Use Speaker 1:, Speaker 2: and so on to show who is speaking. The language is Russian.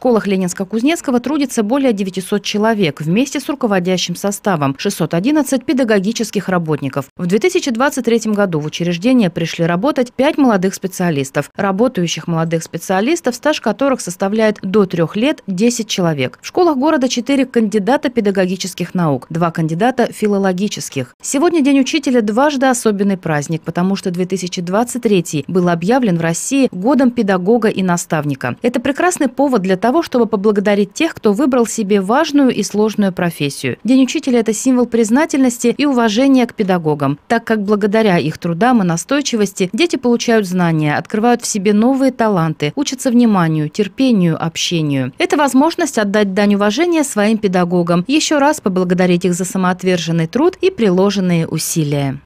Speaker 1: школах Ленинска-Кузнецкого трудится более 900 человек вместе с руководящим составом – 611 педагогических работников. В 2023 году в учреждение пришли работать 5 молодых специалистов. Работающих молодых специалистов, стаж которых составляет до 3 лет 10 человек. В школах города 4 кандидата педагогических наук, 2 кандидата филологических. Сегодня День учителя дважды особенный праздник, потому что 2023 был объявлен в России годом педагога и наставника. Это прекрасный повод для того, того, чтобы поблагодарить тех, кто выбрал себе важную и сложную профессию. День учителя – это символ признательности и уважения к педагогам, так как благодаря их трудам и настойчивости дети получают знания, открывают в себе новые таланты, учатся вниманию, терпению, общению. Это возможность отдать дань уважения своим педагогам, еще раз поблагодарить их за самоотверженный труд и приложенные усилия.